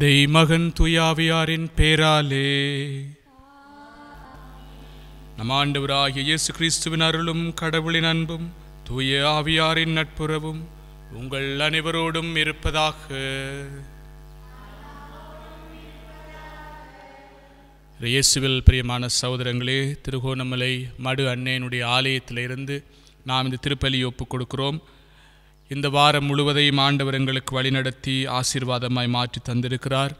தந்தை மகன் துயாவியாரின் பேராலே நம் ஆண்டவராகிய இயேசு கிறிஸ்துவின் அருளும் கடவுளின் அன்பும் தூய ஆவியாரின் நட்புறவும் உங்கள் அனைவரோடும் இருப்பதாக இயேசுவில் பிரியமான சகோதரங்களே திருகோணமலை மடு அன்னையனுடைய ஆலயத்திலிருந்து நாம் இந்த திருப்பலி ஒப்புக் கொடுக்கிறோம் கொடுக்கிறோம் இந்த வாரம் முழுவதையும் ஆண்டவர் எங்களுக்கு வழிநடத்தி ஆசீர்வாதமாய் மாற்றி தந்திருக்கிறார்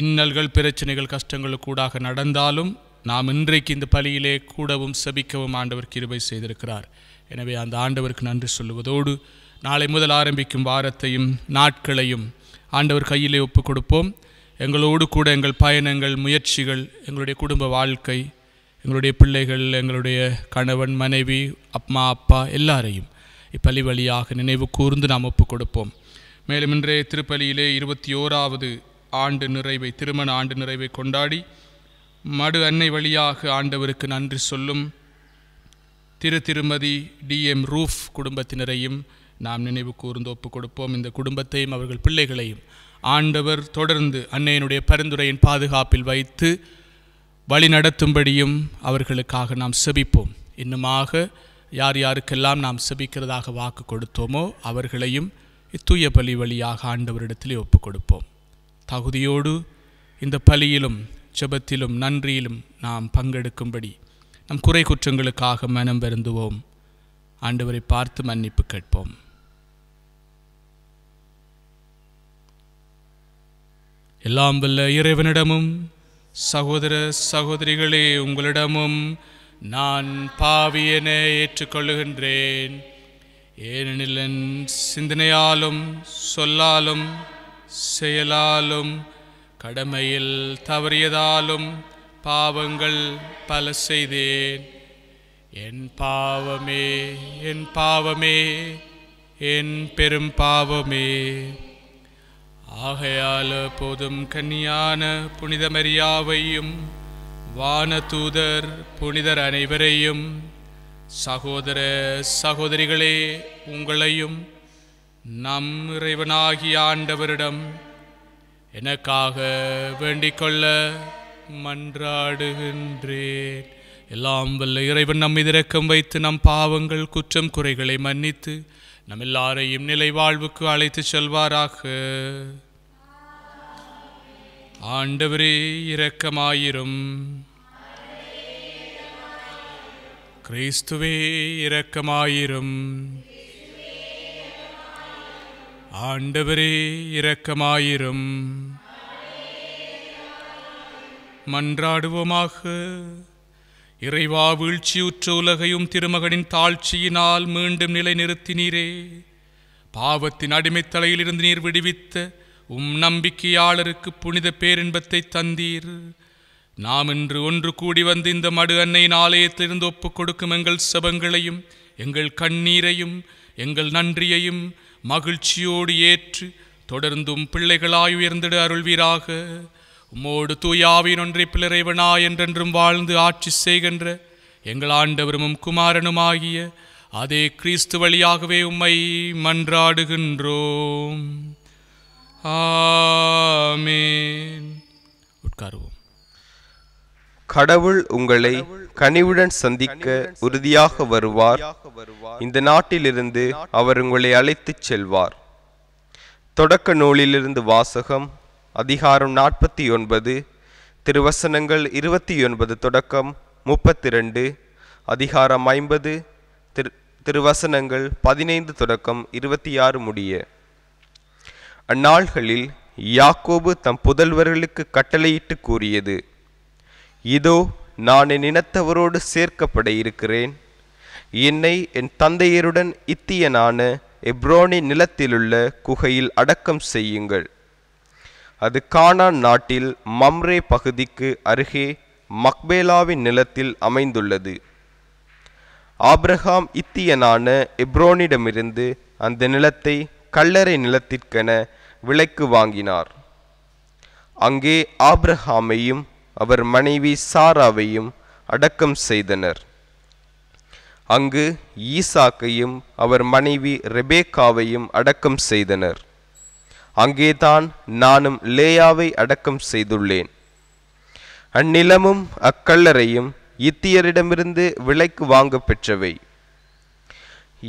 இன்னல்கள் பிரச்சனைகள் கஷ்டங்கள் கூடாக நடந்தாலும் நாம் இன்றைக்கு இந்த பலியிலே கூடவும் சபிக்கவும் ஆண்டவர் கிருபை செய்திருக்கிறார் எனவே அந்த ஆண்டவருக்கு நன்றி சொல்லுவதோடு நாளை முதல் ஆரம்பிக்கும் வாரத்தையும் நாட்களையும் ஆண்டவர் கையிலே ஒப்புக் கொடுப்போம் எங்களோடு கூட எங்கள் பயணங்கள் முயற்சிகள் எங்களுடைய குடும்ப வாழ்க்கை எங்களுடைய பிள்ளைகள் எங்களுடைய கணவன் மனைவி அம்மா அப்பா எல்லாரையும் இப்பலி வழியாக நினைவு கூர்ந்து நாம் ஒப்பு கொடுப்போம் மேலும் இன்றைய திருப்பலியிலே இருபத்தி ஓராவது ஆண்டு நிறைவை திருமண ஆண்டு நிறைவை கொண்டாடி மடு அன்னை வழியாக ஆண்டவருக்கு நன்றி சொல்லும் திரு திருமதி டிஎம் ரூஃப் குடும்பத்தினரையும் நாம் நினைவு கூர்ந்து ஒப்பு கொடுப்போம் இந்த குடும்பத்தையும் அவர்கள் பிள்ளைகளையும் ஆண்டவர் தொடர்ந்து அன்னையினுடைய பரிந்துரையின் பாதுகாப்பில் வைத்து வழி நடத்தும்படியும் அவர்களுக்காக நாம் செபிப்போம் இன்னுமாக யார் யாருக்கெல்லாம் நாம் செபிக்கிறதாக வாக்கு கொடுத்தோமோ அவர்களையும் இத்தூய பலி வழியாக ஆண்டவரிடத்திலே ஒப்புக் கொடுப்போம் தகுதியோடு இந்த பலியிலும் ஜெபத்திலும் நன்றியிலும் நாம் பங்கெடுக்கும்படி நம் குறை குற்றங்களுக்காக மனம் வருந்துவோம் ஆண்டவரை பார்த்து மன்னிப்பு கேட்போம் எல்லாம் வல்ல இறைவனிடமும் சகோதர சகோதரிகளே உங்களிடமும் நான் பாவியனை ஏற்றுக்கொள்ளுகின்றேன் ஏனெனில் என் சிந்தனையாலும் சொல்லாலும் செயலாலும் கடமையில் தவறியதாலும் பாவங்கள் பல செய்தேன் என் பாவமே என் பாவமே என் பெரும் பாவமே ஆகையால் போதும் கன்னியான புனிதமரியாவையும் வானதூதர் புனிதர் அனைவரையும் சகோதர சகோதரிகளே உங்களையும் நம் இறைவனாகிய ஆண்டவரிடம் எனக்காக வேண்டிக்கொள்ள மன்றாடுகின்றேன் எல்லாம் வல்ல இறைவன் நம் இதிரக்கம் வைத்து நம் பாவங்கள் குற்றம் குறைகளை மன்னித்து நம் எல்லாரையும் நிலை வாழ்வுக்கு அழைத்து செல்வாராக ஆண்டவரே இரக்கமாயிரும் கிறிஸ்துவே இரக்கமாயிரும் ஆண்டவரே இரக்கமாயிரும் மன்றாடுவோமாக இறைவா வீழ்ச்சியுற்ற உலகையும் திருமகனின் தாழ்ச்சியினால் மீண்டும் நிலை நிறுத்தினீரே பாவத்தின் அடிமைத்தலையிலிருந்து நீர் விடுவித்த உம் நம்பிக்கையாளருக்கு புனித பேரின்பத்தை தந்தீர் நாம் இன்று ஒன்று கூடி வந்து இந்த மடு அன்னையின் ஆலயத்திலிருந்து ஒப்புக் கொடுக்கும் எங்கள் செபங்களையும் எங்கள் கண்ணீரையும் எங்கள் நன்றியையும் மகிழ்ச்சியோடு ஏற்று தொடர்ந்தும் பிள்ளைகளாய் உயர்ந்திட அருள்வீராக உம்மோடு தூயாவின் ஒன்றை பிளறைவனா என்றென்றும் வாழ்ந்து ஆட்சி செய்கின்ற எங்கள் ஆண்டவரும் குமாரனுமாகிய அதே கிறிஸ்து வழியாகவே உம்மை மன்றாடுகின்றோம் உட்காருவோம் கடவுள் உங்களை கனிவுடன் சந்திக்க உறுதியாக வருவார் இந்த நாட்டிலிருந்து அவர் உங்களை அழைத்துச் செல்வார் தொடக்க நூலிலிருந்து வாசகம் அதிகாரம் நாற்பத்தி ஒன்பது திருவசனங்கள் இருபத்தி ஒன்பது தொடக்கம் முப்பத்தி ரெண்டு அதிகாரம் ஐம்பது திரு திருவசனங்கள் பதினைந்து தொடக்கம் இருபத்தி ஆறு முடிய அந்நாள்களில் யாக்கோபு தம் புதல்வர்களுக்கு கட்டளையிட்டு கூறியது இதோ நான் என் இனத்தவரோடு சேர்க்கப்பட இருக்கிறேன் என்னை என் தந்தையருடன் இத்தியனான எப்ரோனி நிலத்திலுள்ள குகையில் அடக்கம் செய்யுங்கள் அது கானான் நாட்டில் மம்ரே பகுதிக்கு அருகே மக்பேலாவின் நிலத்தில் அமைந்துள்ளது ஆப்ரஹாம் இத்தியனான எப்ரோனிடமிருந்து அந்த நிலத்தை கல்லறை நிலத்திற்கென விலைக்கு வாங்கினார் அங்கே ஆப்ரஹாமையும் அவர் மனைவி சாராவையும் அடக்கம் செய்தனர் அங்கு ஈசாக்கையும் அவர் மனைவி ரெபேக்காவையும் அடக்கம் செய்தனர் அங்கேதான் நானும் லேயாவை அடக்கம் செய்துள்ளேன் அந்நிலமும் அக்கல்லறையும் இத்தியரிடமிருந்து விலைக்கு வாங்க பெற்றவை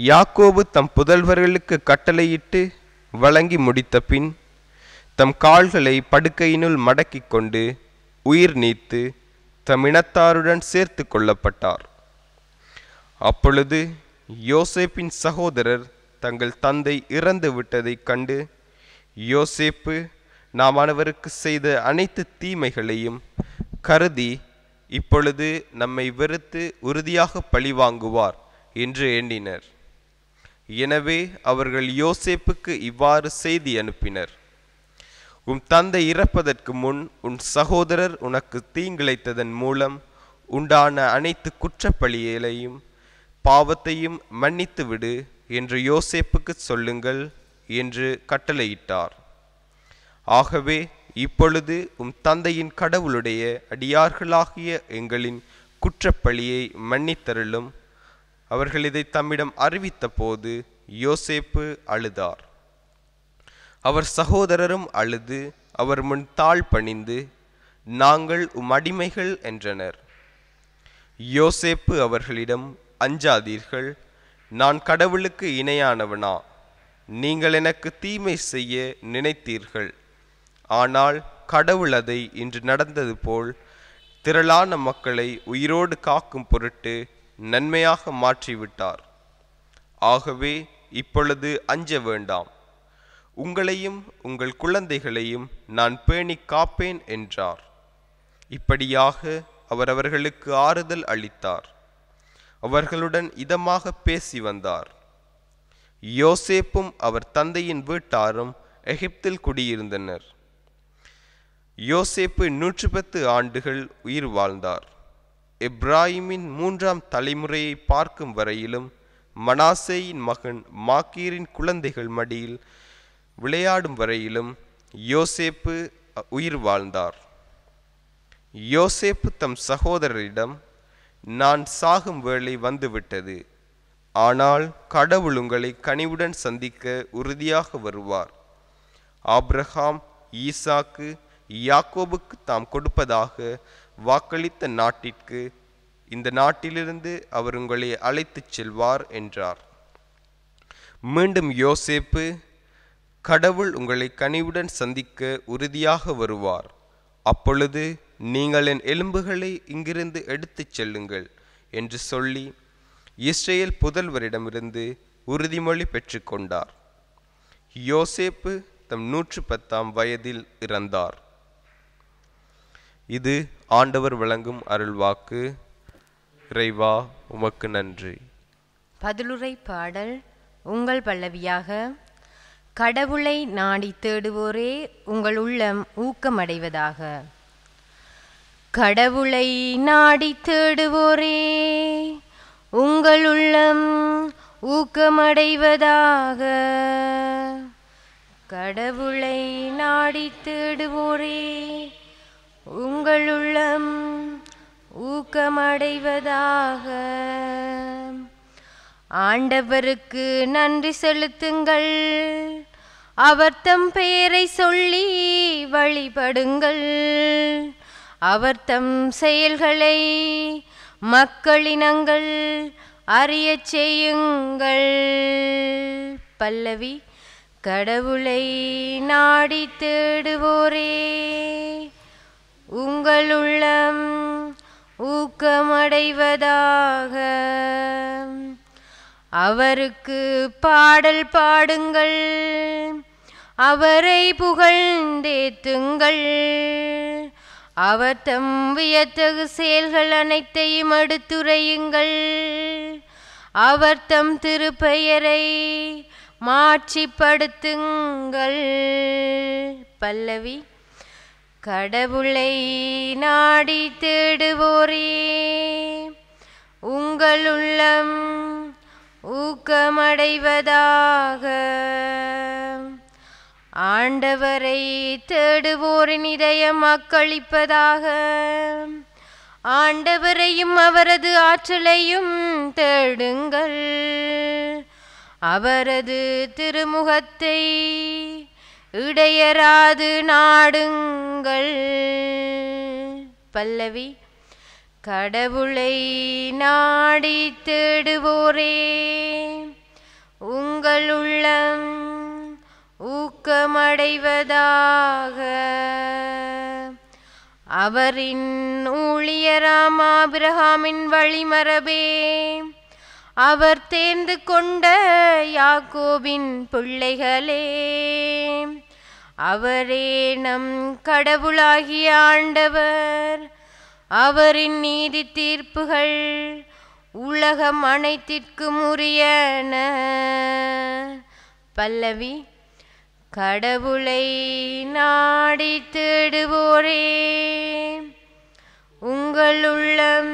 யாக்கோபு தம் புதல்வர்களுக்கு கட்டளையிட்டு வழங்கி முடித்த பின் தம் கால்களை படுக்கையினுள் மடக்கிக் கொண்டு உயிர் நீத்து தம் இனத்தாருடன் சேர்த்து கொள்ளப்பட்டார் அப்பொழுது யோசேப்பின் சகோதரர் தங்கள் தந்தை இறந்து விட்டதைக் கண்டு யோசேப்பு நாம் அனைவருக்கு செய்த அனைத்து தீமைகளையும் கருதி இப்பொழுது நம்மை வெறுத்து உறுதியாக பழிவாங்குவார் என்று எண்ணினர் எனவே அவர்கள் யோசேப்புக்கு இவ்வாறு செய்தி அனுப்பினர் உன் தந்தை இறப்பதற்கு முன் உன் சகோதரர் உனக்கு தீங்கிழைத்ததன் மூலம் உண்டான அனைத்து குற்றப்பழியலையும் பாவத்தையும் மன்னித்து விடு என்று யோசேப்புக்கு சொல்லுங்கள் என்று கட்டளையிட்டார் ஆகவே இப்பொழுது உம் தந்தையின் கடவுளுடைய அடியார்களாகிய எங்களின் குற்றப்பழியை மன்னித்தருளும் அவர்கள் இதை தம்மிடம் அறிவித்த போது யோசேப்பு அழுதார் அவர் சகோதரரும் அழுது அவர் முன் தாழ் பணிந்து நாங்கள் உம் அடிமைகள் என்றனர் யோசேப்பு அவர்களிடம் அஞ்சாதீர்கள் நான் கடவுளுக்கு இணையானவனா நீங்கள் எனக்கு தீமை செய்ய நினைத்தீர்கள் ஆனால் கடவுள் அதை இன்று நடந்தது போல் திரளான மக்களை உயிரோடு காக்கும் பொருட்டு நன்மையாக மாற்றிவிட்டார் ஆகவே இப்பொழுது அஞ்ச வேண்டாம் உங்களையும் உங்கள் குழந்தைகளையும் நான் பேணி காப்பேன் என்றார் இப்படியாக அவர் அவர்களுக்கு ஆறுதல் அளித்தார் அவர்களுடன் இதமாக பேசி வந்தார் யோசேப்பும் அவர் தந்தையின் வீட்டாரும் எகிப்தில் குடியிருந்தனர் யோசேப்பு நூற்றி பத்து ஆண்டுகள் உயிர் வாழ்ந்தார் எப்ராஹிமின் மூன்றாம் தலைமுறையை பார்க்கும் வரையிலும் மனாசேயின் மகன் மாக்கீரின் குழந்தைகள் மடியில் விளையாடும் வரையிலும் யோசேப்பு உயிர் வாழ்ந்தார் யோசேப்பு தம் சகோதரரிடம் நான் சாகும் வேளை வந்துவிட்டது ஆனால் கடவுள் உங்களை கனிவுடன் சந்திக்க உறுதியாக வருவார் ஆப்ரஹாம் ஈசாக்கு யாக்கோபுக்கு தாம் கொடுப்பதாக வாக்களித்த நாட்டிற்கு இந்த நாட்டிலிருந்து அவர் உங்களை அழைத்து செல்வார் என்றார் மீண்டும் யோசேப்பு கடவுள் உங்களை கனிவுடன் சந்திக்க உறுதியாக வருவார் அப்பொழுது நீங்கள் என் எலும்புகளை இங்கிருந்து எடுத்துச் செல்லுங்கள் என்று சொல்லி இஸ்ரேல் புதல்வரிடமிருந்து உறுதிமொழி பெற்றுக்கொண்டார் யோசேப்பு தம் நூற்று பத்தாம் வயதில் இறந்தார் இது ஆண்டவர் வழங்கும் அருள்வாக்கு இறைவா உமக்கு நன்றி பதிலுரை பாடல் உங்கள் பல்லவியாக கடவுளை நாடி தேடுவோரே உங்கள் உள்ளம் ஊக்கமடைவதாக கடவுளை நாடி தேடுவோரே உங்கள் உள்ளம் ஊக்கமடைவதாக கடவுளை நாடி தேடுவோரே உங்களுள்ளம் ஊக்கமடைவதாக ஆண்டவருக்கு நன்றி செலுத்துங்கள் அவர் தம் பெயரை சொல்லி வழிபடுங்கள் அவர் தம் செயல்களை மக்களினங்கள் அறிய செய்யுங்கள் பல்லவி கடவுளை நாடி தேடுவோரே உங்கள் உள்ளம் ஊக்கமடைவதாக அவருக்கு பாடல் பாடுங்கள் அவரை புகழ்ந்தேத்துங்கள் அவர் தம் வியத்தகு செயல்கள் அனைத்தையும் அடுத்துரையுங்கள் அவர் தம் திருப்பெயரை மாற்றிப்படுத்துங்கள் பல்லவி கடவுளை நாடி தேடுவோரே உங்கள் உள்ளம் ஊக்கமடைவதாக ஆண்டவரை தேடுவோரின் இதயம் அக்களிப்பதாக ஆண்டவரையும் அவரது ஆற்றலையும் தேடுங்கள் அவரது திருமுகத்தை இடையராது நாடுங்கள் பல்லவி கடவுளை நாடி தேடுவோரே உங்கள் உள்ளம் ஊக்கமடைவதாக அவரின் ஊழியராமா வழிமரபே அவர் தேர்ந்து கொண்ட யாக்கோபின் பிள்ளைகளே அவரே நம் கடவுளாகிய ஆண்டவர் அவரின் நீதி தீர்ப்புகள் உலகம் அனைத்திற்கும் உரியன பல்லவி கடவுளை நாடி தேடுவோரே உங்கள் உள்ளம்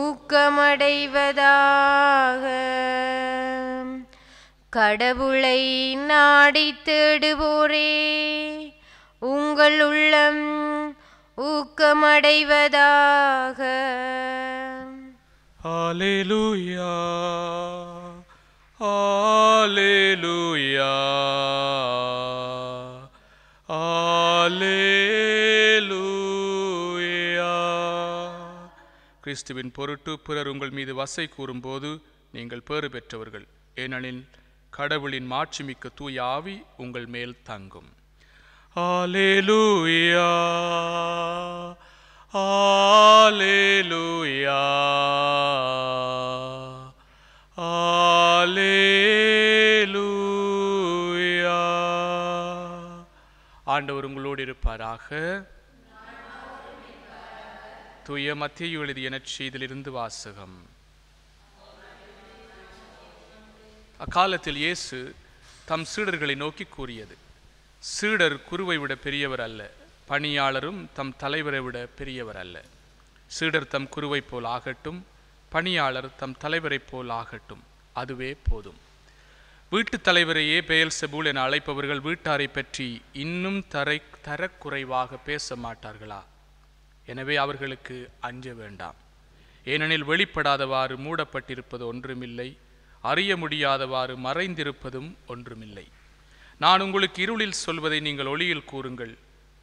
ஊக்கமடைவதாக கடவுளை நாடி தேடுவோரே உங்கள் உள்ளம் ஊக்கமடைவதாக ஆலேலூயா ஆலேலூயா ஆலே கிறிஸ்துவின் பொருட்டு பிறர் உங்கள் மீது வசை கூறும்போது நீங்கள் பேறு பெற்றவர்கள் ஏனெனில் கடவுளின் மாட்சிமிக்க தூய ஆவி உங்கள் மேல் தங்கும் ஆலேலூயா ஆலேலூயா ஆலேலூயா ஆண்டவர் உங்களோடு இருப்பாராக தூய மத்திய எழுதிய செய்திலிருந்து வாசகம் அக்காலத்தில் இயேசு தம் சீடர்களை நோக்கி கூறியது சீடர் குருவை விட பெரியவர் அல்ல பணியாளரும் தம் தலைவரை விட பெரியவர் அல்ல சீடர் தம் குருவைப் போல் ஆகட்டும் பணியாளர் தம் தலைவரைப் போல் ஆகட்டும் அதுவே போதும் வீட்டு தலைவரையே பெயல் செபூல் என அழைப்பவர்கள் வீட்டாரை பற்றி இன்னும் தரை தரக்குறைவாக பேச மாட்டார்களா எனவே அவர்களுக்கு அஞ்ச வேண்டாம் ஏனெனில் வெளிப்படாதவாறு மூடப்பட்டிருப்பது ஒன்றுமில்லை அறிய முடியாதவாறு மறைந்திருப்பதும் ஒன்றுமில்லை நான் உங்களுக்கு இருளில் சொல்வதை நீங்கள் ஒளியில் கூறுங்கள்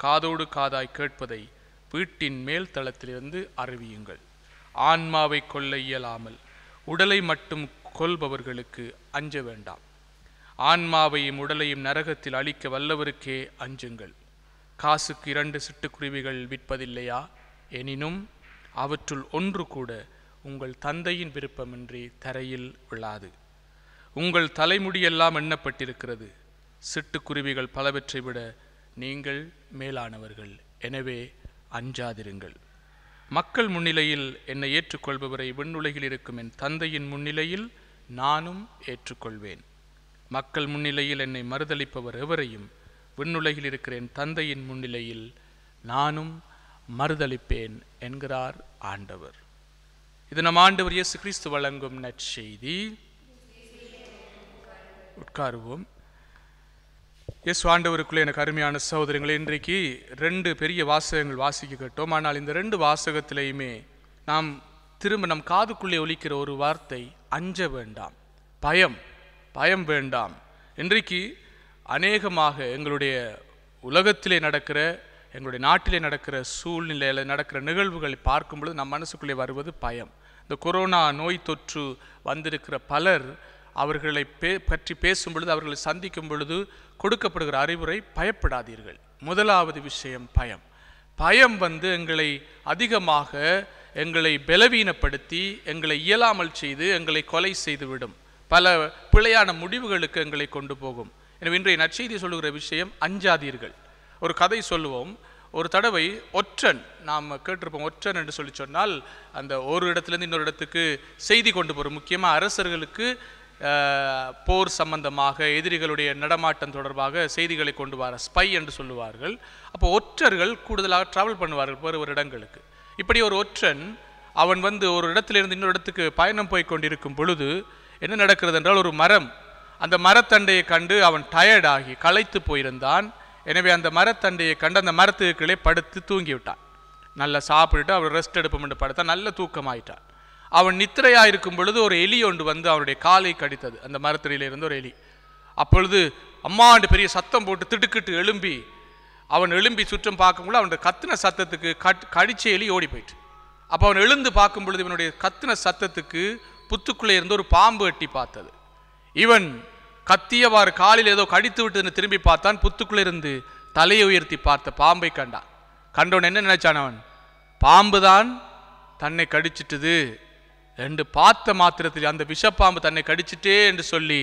காதோடு காதாய் கேட்பதை வீட்டின் மேல் தளத்திலிருந்து அறிவியுங்கள் ஆன்மாவை கொல்ல இயலாமல் உடலை மட்டும் கொள்பவர்களுக்கு அஞ்ச வேண்டாம் ஆன்மாவையும் உடலையும் நரகத்தில் அழிக்க வல்லவருக்கே அஞ்சுங்கள் காசுக்கு இரண்டு சிட்டுக்குருவிகள் விற்பதில்லையா எனினும் அவற்றுள் ஒன்று கூட உங்கள் தந்தையின் விருப்பமின்றி தரையில் விழாது உங்கள் தலைமுடியெல்லாம் எண்ணப்பட்டிருக்கிறது சிட்டுக்குருவிகள் பலவற்றை விட நீங்கள் மேலானவர்கள் எனவே அஞ்சாதிருங்கள் மக்கள் முன்னிலையில் என்னை ஏற்றுக்கொள்பவரை விண்ணுலகில் இருக்கும் என் தந்தையின் முன்னிலையில் நானும் ஏற்றுக்கொள்வேன் மக்கள் முன்னிலையில் என்னை மறுதளிப்பவர் எவரையும் விண்ணுலகில் இருக்கிறேன் தந்தையின் முன்னிலையில் நானும் மறுதளிப்பேன் என்கிறார் ஆண்டவர் இது நம் ஆண்டவர் இயேசு கிறிஸ்து வழங்கும் நற்செய்தி உட்காருவோம் இயேசு ஆண்டவருக்குள்ளே எனக்கு அருமையான சகோதரங்கள் இன்றைக்கு ரெண்டு பெரிய வாசகங்கள் வாசிக்க கேட்டோம் ஆனால் இந்த ரெண்டு வாசகத்திலையுமே நாம் திரும்ப நம் காதுக்குள்ளே ஒலிக்கிற ஒரு வார்த்தை அஞ்ச வேண்டாம் பயம் பயம் வேண்டாம் இன்றைக்கு அநேகமாக எங்களுடைய உலகத்திலே நடக்கிற எங்களுடைய நாட்டிலே நடக்கிற சூழ்நிலையில் நடக்கிற நிகழ்வுகளை பார்க்கும் பொழுது நம் மனசுக்குள்ளே வருவது பயம் இந்த கொரோனா நோய் தொற்று வந்திருக்கிற பலர் அவர்களை பே பற்றி பேசும் பொழுது அவர்களை சந்திக்கும் பொழுது கொடுக்கப்படுகிற அறிவுரை பயப்படாதீர்கள் முதலாவது விஷயம் பயம் பயம் வந்து எங்களை அதிகமாக எங்களை பலவீனப்படுத்தி எங்களை இயலாமல் செய்து எங்களை கொலை செய்துவிடும் பல பிழையான முடிவுகளுக்கு எங்களை கொண்டு போகும் எனவே இன்றைய நற்செய்தி சொல்லுகிற விஷயம் அஞ்சாதீர்கள் ஒரு கதை சொல்லுவோம் ஒரு தடவை ஒற்றன் நாம் கேட்டிருப்போம் ஒற்றன் என்று சொல்லி சொன்னால் அந்த ஒரு இடத்துலேருந்து இன்னொரு இடத்துக்கு செய்தி கொண்டு போகிறோம் முக்கியமாக அரசர்களுக்கு போர் சம்பந்தமாக எதிரிகளுடைய நடமாட்டம் தொடர்பாக செய்திகளை கொண்டு வர ஸ்பை என்று சொல்லுவார்கள் அப்போ ஒற்றர்கள் கூடுதலாக ட்ராவல் பண்ணுவார்கள் வேறு ஒரு இடங்களுக்கு இப்படி ஒரு ஒற்றன் அவன் வந்து ஒரு இடத்திலிருந்து இன்னொரு இடத்துக்கு பயணம் போய் கொண்டிருக்கும் பொழுது என்ன நடக்கிறது என்றால் ஒரு மரம் அந்த மரத்தண்டையை கண்டு அவன் டயர்டாகி களைத்து போயிருந்தான் எனவே அந்த மரத்தண்டையை கண்டு அந்த மரத்துக்கு கீழே படுத்து தூங்கி விட்டான் நல்லா சாப்பிட்டுட்டு அவன் ரெஸ்ட் என்று படுத்தா நல்ல தூக்கமாயிட்டான் அவன் நித்திரையாக இருக்கும் பொழுது ஒரு எலி ஒன்று வந்து அவனுடைய காலை கடித்தது அந்த மரத்திரையிலிருந்து ஒரு எலி அப்பொழுது அம்மாண்டு பெரிய சத்தம் போட்டு திடுக்கிட்டு எழும்பி அவன் எழும்பி சுற்றம் பார்க்கும்போது அவனுடைய கத்தின சத்தத்துக்கு கட் கடிச்ச எலி ஓடி போயிட்டு அப்போ அவன் எழுந்து பார்க்கும் பொழுது இவனுடைய கத்தின சத்தத்துக்கு புத்துக்குள்ளே இருந்து ஒரு பாம்பு எட்டி பார்த்தது இவன் கத்தியவாறு காலில் ஏதோ கடித்து விட்டுன்னு திரும்பி பார்த்தான் புத்துக்குள்ளிருந்து தலையை உயர்த்தி பார்த்த பாம்பை கண்டான் கண்டவன் என்ன நினைச்சான் அவன் பாம்பு தான் தன்னை கடிச்சிட்டுது என்று பார்த்த மாத்திரத்தில் அந்த விஷப்பாம்பு தன்னை கடிச்சிட்டே என்று சொல்லி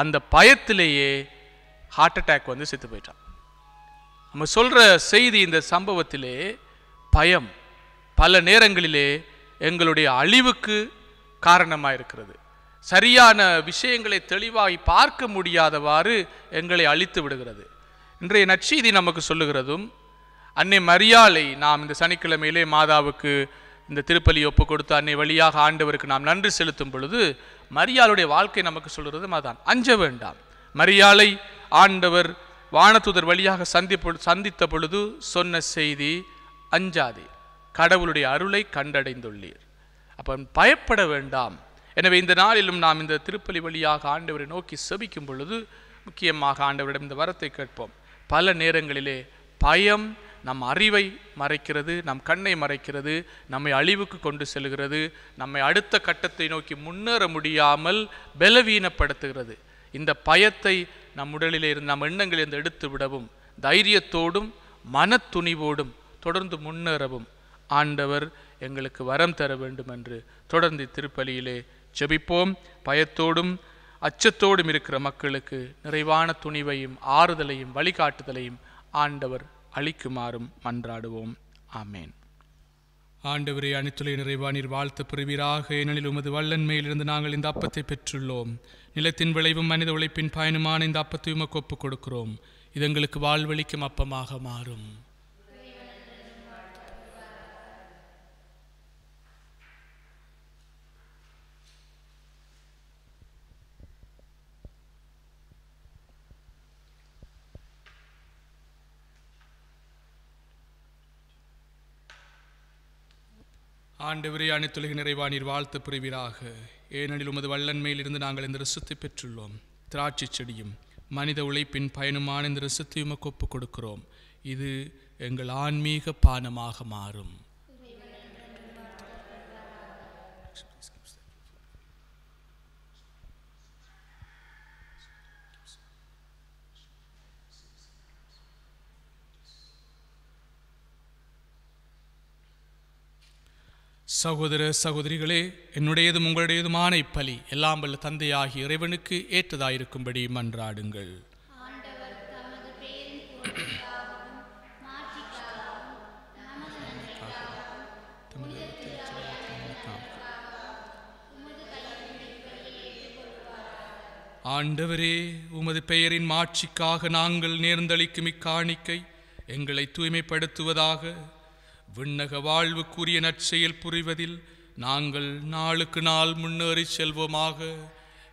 அந்த பயத்திலேயே ஹார்ட் அட்டாக் வந்து செத்து போயிட்டான் நம்ம சொல்கிற செய்தி இந்த சம்பவத்திலே பயம் பல நேரங்களிலே எங்களுடைய அழிவுக்கு காரணமாக இருக்கிறது சரியான விஷயங்களை தெளிவாகி பார்க்க முடியாதவாறு எங்களை அழித்து விடுகிறது இன்றைய நற்செய்தி நமக்கு சொல்லுகிறதும் அன்னை மரியாளை நாம் இந்த சனிக்கிழமையிலே மாதாவுக்கு இந்த திருப்பலி ஒப்பு கொடுத்து அன்னை வழியாக ஆண்டவருக்கு நாம் நன்றி செலுத்தும் பொழுது மரியாளுடைய வாழ்க்கை நமக்கு சொல்கிறது மாதான் அஞ்ச வேண்டாம் மரியாளை ஆண்டவர் வானத்துதர் வழியாக சந்திப்பு சந்தித்த பொழுது சொன்ன செய்தி அஞ்சாதே கடவுளுடைய அருளை கண்டடைந்துள்ளீர் அப்போ பயப்பட வேண்டாம் எனவே இந்த நாளிலும் நாம் இந்த திருப்பலி வழியாக ஆண்டவரை நோக்கி செபிக்கும் பொழுது முக்கியமாக ஆண்டவரிடம் இந்த வரத்தை கேட்போம் பல நேரங்களிலே பயம் நம் அறிவை மறைக்கிறது நம் கண்ணை மறைக்கிறது நம்மை அழிவுக்கு கொண்டு செல்கிறது நம்மை அடுத்த கட்டத்தை நோக்கி முன்னேற முடியாமல் பலவீனப்படுத்துகிறது இந்த பயத்தை நம் உடலிலே இருந்து நம் எண்ணங்களிலிருந்து எடுத்து விடவும் தைரியத்தோடும் மனத்துணிவோடும் தொடர்ந்து முன்னேறவும் ஆண்டவர் எங்களுக்கு வரம் தர வேண்டும் என்று தொடர்ந்து திருப்பலியிலே செபிப்போம் பயத்தோடும் அச்சத்தோடும் இருக்கிற மக்களுக்கு நிறைவான துணிவையும் ஆறுதலையும் வழிகாட்டுதலையும் ஆண்டவர் அளிக்குமாறும் மன்றாடுவோம் ஆமேன் ஆண்டவரே அனைத்துலை நீர் வாழ்த்து பெறுவீராக ஏனெனில் உமது வல்லன்மையிலிருந்து நாங்கள் இந்த அப்பத்தை பெற்றுள்ளோம் நிலத்தின் விளைவும் மனித உழைப்பின் பயனுமான இந்த அப்பத்தையும் கொப்பு கொடுக்கிறோம் இது எங்களுக்கு வாழ்வழிக்கும் அப்பமாக மாறும் ஆண்டு விரையாணி தொழுகை நிறைவானீர் வாழ்த்து பிரிவிராக ஏனெனில் உமது வல்லன்மையிலிருந்து நாங்கள் இந்த ரிசுத்தை பெற்றுள்ளோம் திராட்சை செடியும் மனித உழைப்பின் பயனுமான இந்த ரிசத்தையும் கொப்பு கொடுக்கிறோம் இது எங்கள் ஆன்மீக பானமாக மாறும் சகோதர சகோதரிகளே என்னுடையதும் உங்களுடையதுமான இப்பலி எல்லாம் வல்ல தந்தையாகி இறைவனுக்கு ஏற்றதாயிருக்கும்படி மன்றாடுங்கள் ஆண்டவரே உமது பெயரின் மாட்சிக்காக நாங்கள் நேர்ந்தளிக்கும் இக்காணிக்கை எங்களை தூய்மைப்படுத்துவதாக விண்ணக வாழ்வுக்குரிய நற்செயல் புரிவதில் நாங்கள் நாளுக்கு நாள் முன்னேறி செல்வோமாக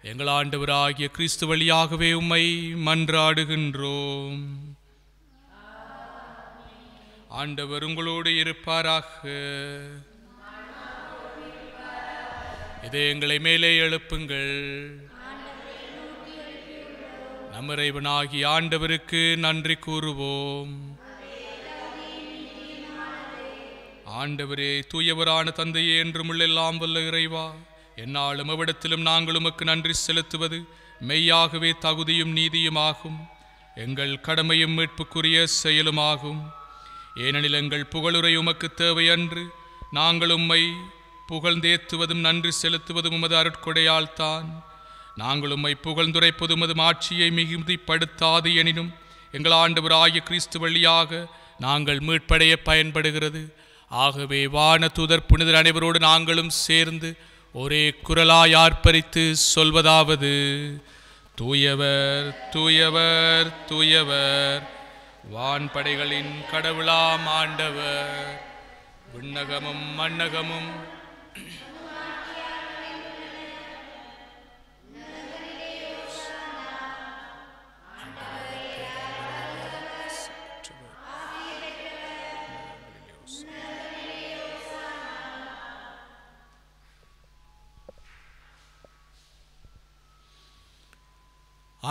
எங்கள் ஆண்டவராகிய கிறிஸ்து வழியாகவே உம்மை மன்றாடுகின்றோம் ஆண்டவர் உங்களோடு இருப்பாராக இதை எங்களை மேலே எழுப்புங்கள் நமறைவனாகி ஆண்டவருக்கு நன்றி கூறுவோம் ஆண்டவரே தூயவரான தந்தையே என்று முள்ளெல்லாம் வல்ல இறைவா என்னாலும் அவ்விடத்திலும் நாங்கள் உமக்கு நன்றி செலுத்துவது மெய்யாகவே தகுதியும் நீதியுமாகும் எங்கள் கடமையும் மீட்புக்குரிய செயலுமாகும் ஏனெனில் எங்கள் புகழுரை உமக்கு தேவையன்று நாங்கள் உம்மை புகழ்ந்தேத்துவதும் நன்றி செலுத்துவதும் உமது அருட்கொடையால் தான் நாங்கள் உம்மை புகழ்ந்துரைப்பது உமது ஆட்சியை மிகுதிப்படுத்தாது எனினும் எங்கள் ஆண்டவராகிய கிறிஸ்து வழியாக நாங்கள் மீட்படைய பயன்படுகிறது ஆகவே வான தூதர் புனிதர் அனைவரோடு நாங்களும் சேர்ந்து ஒரே குரலாய் ஆர்ப்பரித்து சொல்வதாவது தூயவர் தூயவர் தூயவர் வான்படைகளின் கடவுளாம் ஆண்டவர் விண்ணகமும் மண்ணகமும்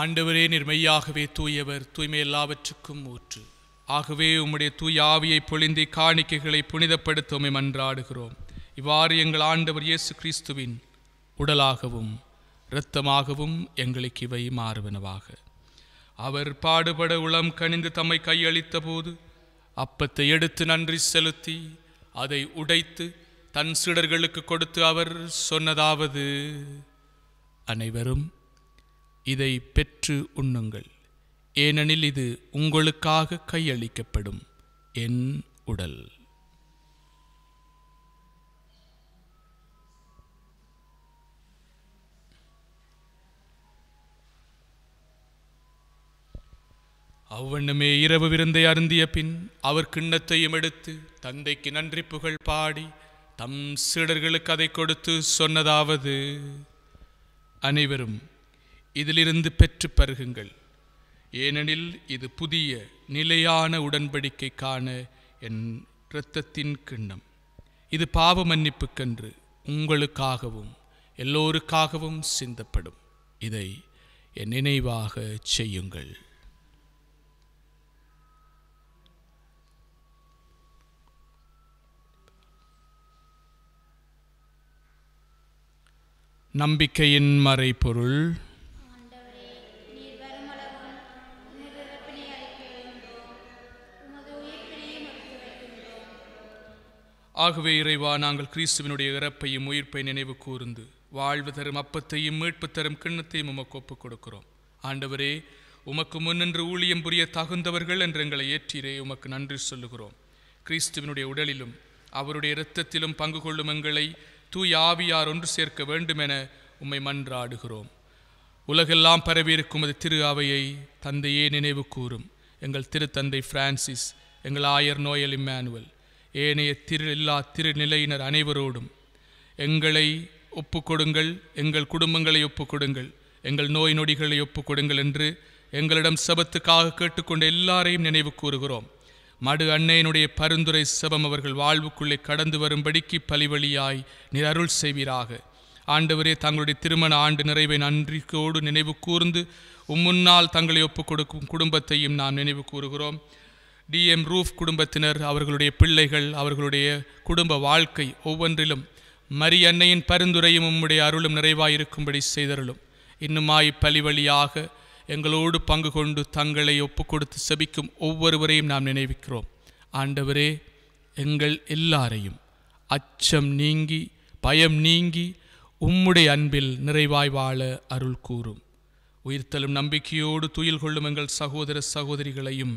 ஆண்டவரே நிர்மையாகவே தூயவர் தூய்மை எல்லாவற்றுக்கும் ஊற்று ஆகவே உம்முடைய தூய் ஆவியை பொழிந்தி காணிக்கைகளை புனிதப்படுத்துவமை மன்றாடுகிறோம் இவ்வாறு எங்கள் ஆண்டவர் இயேசு கிறிஸ்துவின் உடலாகவும் இரத்தமாகவும் எங்களுக்கு இவை மாறுவனவாக அவர் பாடுபட உளம் கனிந்து தம்மை கையளித்த போது அப்பத்தை எடுத்து நன்றி செலுத்தி அதை உடைத்து தன் சீடர்களுக்கு கொடுத்து அவர் சொன்னதாவது அனைவரும் இதை பெற்று உண்ணுங்கள் ஏனெனில் இது உங்களுக்காக கையளிக்கப்படும் என் உடல் அவ்வண்ணமே இரவு விருந்தை அருந்திய பின் அவர் கிண்ணத்தையும் எடுத்து தந்தைக்கு நன்றி புகழ் பாடி தம் சீடர்களுக்கு அதை கொடுத்து சொன்னதாவது அனைவரும் இதிலிருந்து பெற்று பருகுங்கள் ஏனெனில் இது புதிய நிலையான உடன்படிக்கைக்கான என் இரத்தத்தின் கிண்ணம் இது பாவ கன்று உங்களுக்காகவும் எல்லோருக்காகவும் சிந்தப்படும் இதை என் நினைவாக செய்யுங்கள் நம்பிக்கையின் மறைபொருள் ஆகவே இறைவா நாங்கள் கிறிஸ்துவனுடைய இறப்பையும் உயிர்ப்பை நினைவு கூர்ந்து வாழ்வு தரும் அப்பத்தையும் மீட்பு தரும் கிண்ணத்தையும் உமக்கு ஒப்புக் கொடுக்கிறோம் ஆண்டவரே உமக்கு முன்னின்று ஊழியம் புரிய தகுந்தவர்கள் என்று எங்களை ஏற்றிரே உமக்கு நன்றி சொல்லுகிறோம் கிறிஸ்துவனுடைய உடலிலும் அவருடைய இரத்தத்திலும் பங்கு கொள்ளும் எங்களை தூய் ஆவியார் ஒன்று சேர்க்க வேண்டுமென உம்மை மன்றாடுகிறோம் உலகெல்லாம் பரவியிருக்கும் அது திரு அவையை தந்தையே நினைவு கூறும் எங்கள் திருத்தந்தை பிரான்சிஸ் எங்கள் ஆயர் நோயல் இம்மானுவல் ஏனைய திரு இல்லா திருநிலையினர் அனைவரோடும் எங்களை ஒப்புக்கொடுங்கள் எங்கள் குடும்பங்களை ஒப்புக்கொடுங்கள் எங்கள் நோய் நொடிகளை ஒப்புக்கொடுங்கள் என்று எங்களிடம் சபத்துக்காக கேட்டுக்கொண்ட எல்லாரையும் நினைவு கூறுகிறோம் மடு அன்னையனுடைய பரிந்துரை சபம் அவர்கள் வாழ்வுக்குள்ளே கடந்து வரும்படிக்கு பலிவழியாய் நீர் அருள் செய்வீராக ஆண்டவரே தங்களுடைய திருமண ஆண்டு நிறைவை நன்றிக்கோடு நினைவு கூர்ந்து உம்முன்னால் தங்களை ஒப்புக் கொடுக்கும் குடும்பத்தையும் நாம் நினைவு கூறுகிறோம் டிஎம் ரூஃப் குடும்பத்தினர் அவர்களுடைய பிள்ளைகள் அவர்களுடைய குடும்ப வாழ்க்கை ஒவ்வொன்றிலும் மரி அன்னையின் பரிந்துரையும் உம்முடைய அருளும் நிறைவாயிருக்கும்படி செய்தருளும் இன்னுமாய் பலிவழியாக எங்களோடு பங்கு கொண்டு தங்களை ஒப்பு கொடுத்து செபிக்கும் ஒவ்வொருவரையும் நாம் நினைவிக்கிறோம் ஆண்டவரே எங்கள் எல்லாரையும் அச்சம் நீங்கி பயம் நீங்கி உம்முடைய அன்பில் நிறைவாய் வாழ அருள் கூறும் உயிர்த்தலும் நம்பிக்கையோடு துயில் கொள்ளும் எங்கள் சகோதர சகோதரிகளையும்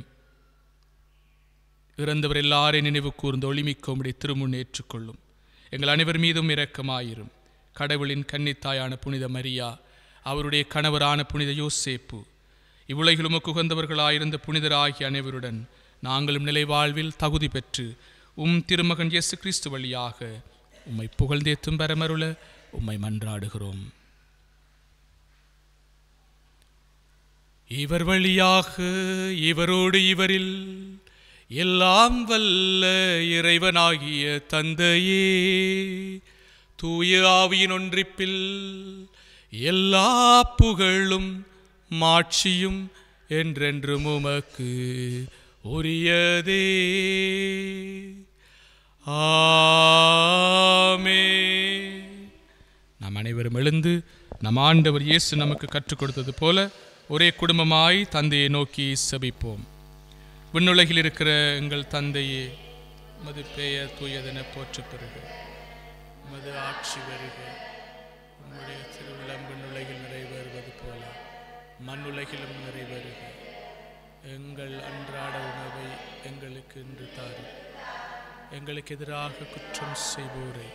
இறந்தவர் எல்லாரையும் நினைவு கூர்ந்து ஒளிமிக்க திருமுன் ஏற்றுக்கொள்ளும் எங்கள் அனைவர் மீதும் இரக்கமாயிரும் கடவுளின் கன்னித்தாயான புனித மரியா அவருடைய கணவரான புனித யோசேப்பு இவ்வுலகிலும் புனிதர் ஆகிய அனைவருடன் நாங்களும் நிலை வாழ்வில் தகுதி பெற்று உம் திருமகன் இயேசு கிறிஸ்து வழியாக உம்மை புகழ்ந்தேத்தும் பரமருள உம்மை மன்றாடுகிறோம் இவர் வழியாக இவரோடு இவரில் எல்லாம் வல்ல இறைவனாகிய தந்தையே தூய ஆவியின் ஒன்றிப்பில் எல்லா புகழும் மாட்சியும் என்றென்று உமக்கு உரியதே ஆமே நம் அனைவரும் எழுந்து நம் ஆண்டவர் இயேசு நமக்கு கற்றுக் கொடுத்தது போல ஒரே குடும்பமாய் தந்தையை நோக்கி செபிப்போம் விண்ணுலகில் இருக்கிற எங்கள் தந்தையே மது பெயர் தூயதென போற்று பெறுக மது ஆட்சி வருக உன்னுடைய திருவிழம் விண்ணுலகில் நிறைவேறுவது போல மண்ணுலகிலும் நிறைவேறுக எங்கள் அன்றாட உணவை எங்களுக்கு இன்று தாரு எங்களுக்கு எதிராக குற்றம் செய்வோரை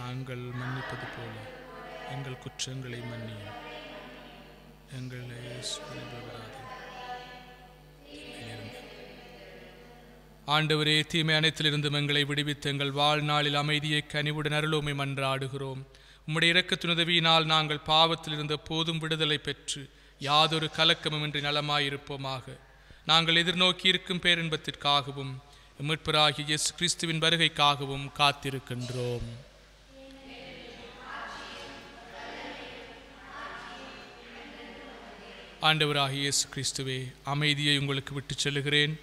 நாங்கள் மன்னிப்பது போல எங்கள் குற்றங்களை மன்னியும் எங்களை சுவராது ஆண்டவரே தீமை அனைத்திலிருந்தும் எங்களை விடுவித்து எங்கள் வாழ்நாளில் அமைதியை கனிவுடன் அருளோமை மன்றாடுகிறோம் உம்முடைய இரக்கத்துணதவியினால் நாங்கள் பாவத்திலிருந்து போதும் விடுதலை பெற்று யாதொரு கலக்கமுமின்றி நலமாயிருப்போமாக நாங்கள் எதிர்நோக்கி இருக்கும் பேரின்பத்திற்காகவும் மீட்பராகிய எஸ் கிறிஸ்துவின் வருகைக்காகவும் காத்திருக்கின்றோம் ஆண்டவராகிய இயேசு கிறிஸ்துவே அமைதியை உங்களுக்கு விட்டுச் செல்கிறேன்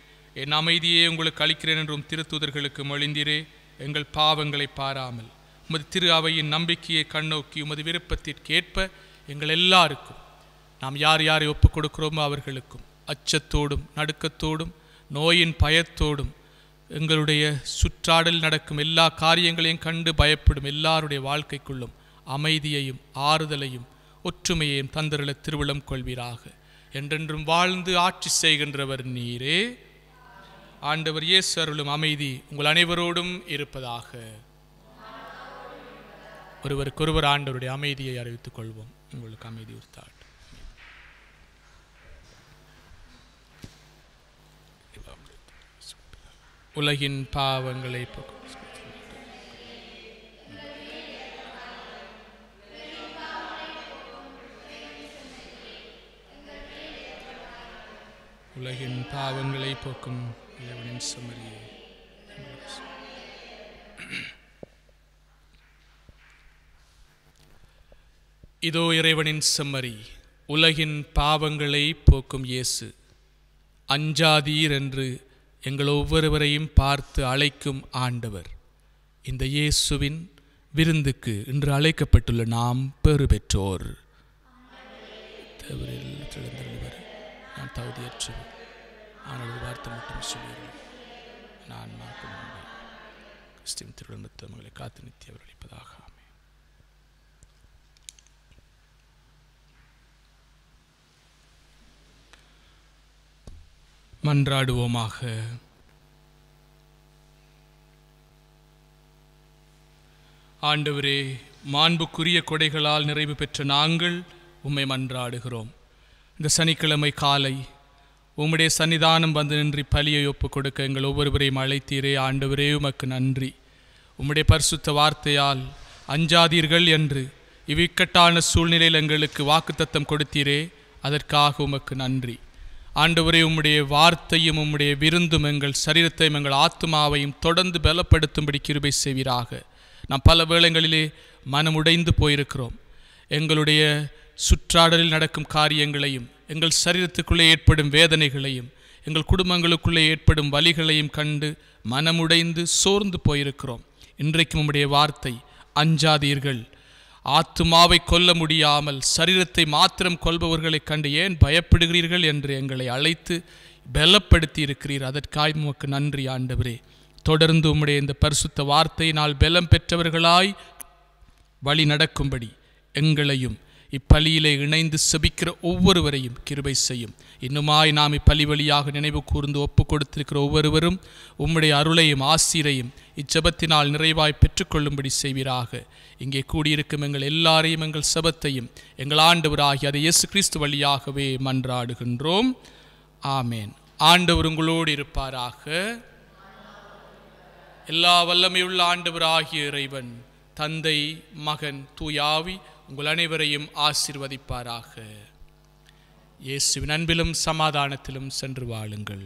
என் அமைதியே உங்களுக்கு அளிக்கிறேன் என்றும் திருத்துதர்களுக்கு மொழிந்திரே எங்கள் பாவங்களை பாராமல் உமது திரு அவையின் நம்பிக்கையை கண்ணோக்கி உமது விருப்பத்திற்கேற்ப எங்கள் எல்லாருக்கும் நாம் யார் யாரை ஒப்புக் கொடுக்கிறோமோ அவர்களுக்கும் அச்சத்தோடும் நடுக்கத்தோடும் நோயின் பயத்தோடும் எங்களுடைய சுற்றாடல் நடக்கும் எல்லா காரியங்களையும் கண்டு பயப்படும் எல்லாருடைய வாழ்க்கைக்குள்ளும் அமைதியையும் ஆறுதலையும் ஒற்றுமையையும் தந்தருள திருவிழம் கொள்வீராக என்றென்றும் வாழ்ந்து ஆட்சி செய்கின்றவர் நீரே ஆண்டவர் இயேசு அருளும் அமைதி உங்கள் அனைவரோடும் இருப்பதாக ஒருவருக்கொருவர் ஆண்டவருடைய அமைதியை அறிவித்துக் கொள்வோம் உங்களுக்கு அமைதி உறுத்தாள் உலகின் பாவங்களை உலகின் பாவங்களை போக்கும் இதோ இறைவனின் செம்மறி உலகின் பாவங்களை போக்கும் இயேசு அஞ்சாதீர் என்று எங்கள் ஒவ்வொருவரையும் பார்த்து அழைக்கும் ஆண்டவர் இந்த இயேசுவின் விருந்துக்கு இன்று அழைக்கப்பட்டுள்ள நாம் பெரு பெற்றோர் நான் தகுதியற்றவர் ஆனால் ஒரு வார்த்தை மட்டும் சொல்லுங்கள் நான் மார்க்க முன்பே கிறிஸ்டின் திருவிழந்தத்தை மகளை காத்து நித்தி அவர் அளிப்பதாக மன்றாடுவோமாக ஆண்டவரே மாண்புக்குரிய கொடைகளால் நிறைவு பெற்ற நாங்கள் உம்மை மன்றாடுகிறோம் இந்த சனிக்கிழமை காலை உம்முடைய சன்னிதானம் வந்து நின்று பலியை ஒப்பு கொடுக்க எங்கள் ஒவ்வொருவரையும் அழைத்தீரே ஆண்டவரே உமக்கு நன்றி உம்முடைய பரிசுத்த வார்த்தையால் அஞ்சாதீர்கள் என்று இவ்விக்கட்டான சூழ்நிலையில் எங்களுக்கு வாக்குத்தத்தம் கொடுத்தீரே அதற்காக உமக்கு நன்றி ஆண்டவரே உம்முடைய வார்த்தையும் உம்முடைய விருந்தும் எங்கள் சரீரத்தையும் எங்கள் ஆத்மாவையும் தொடர்ந்து பலப்படுத்தும்படி கிருபை செய்வீராக நாம் பல வேளைகளிலே மனம் உடைந்து போயிருக்கிறோம் எங்களுடைய சுற்றாடலில் நடக்கும் காரியங்களையும் எங்கள் சரீரத்துக்குள்ளே ஏற்படும் வேதனைகளையும் எங்கள் குடும்பங்களுக்குள்ளே ஏற்படும் வழிகளையும் கண்டு மனமுடைந்து சோர்ந்து போயிருக்கிறோம் இன்றைக்கு உம்முடைய வார்த்தை அஞ்சாதீர்கள் ஆத்துமாவை கொல்ல முடியாமல் சரீரத்தை மாத்திரம் கொல்பவர்களைக் கண்டு ஏன் பயப்படுகிறீர்கள் என்று எங்களை அழைத்து பலப்படுத்தி இருக்கிறீர் அதற்காய் உமக்கு நன்றி ஆண்டவரே தொடர்ந்து உம்முடைய இந்த பரிசுத்த வார்த்தையினால் பலம் பெற்றவர்களாய் வழி நடக்கும்படி எங்களையும் இப்பலியிலே இணைந்து செபிக்கிற ஒவ்வொருவரையும் கிருபை செய்யும் இன்னுமாய் நாம் இப்பலி வழியாக நினைவு கூர்ந்து ஒப்பு கொடுத்திருக்கிற ஒவ்வொருவரும் உம்முடைய அருளையும் ஆசிரையும் இச்சபத்தினால் நிறைவாய் பெற்றுக்கொள்ளும்படி செய்வீராக இங்கே கூடியிருக்கும் எங்கள் எல்லாரையும் எங்கள் சபத்தையும் எங்கள் ஆண்டவராகி அதை இயேசு கிறிஸ்து வழியாகவே மன்றாடுகின்றோம் ஆமேன் ஆண்டவர் உங்களோடு இருப்பாராக எல்லா வல்லமையுள்ள ஆண்டவராகிய இறைவன் தந்தை மகன் தூயாவி உங்கள் அனைவரையும் ஆசிர்வதிப்பாராக இயேசுவின் அன்பிலும் சமாதானத்திலும் சென்று வாழுங்கள்